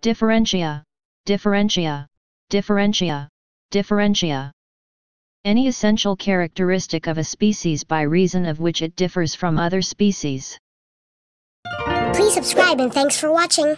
Differentia, differentia, differentia, differentia. Any essential characteristic of a species by reason of which it differs from other species. Please subscribe and thanks for watching.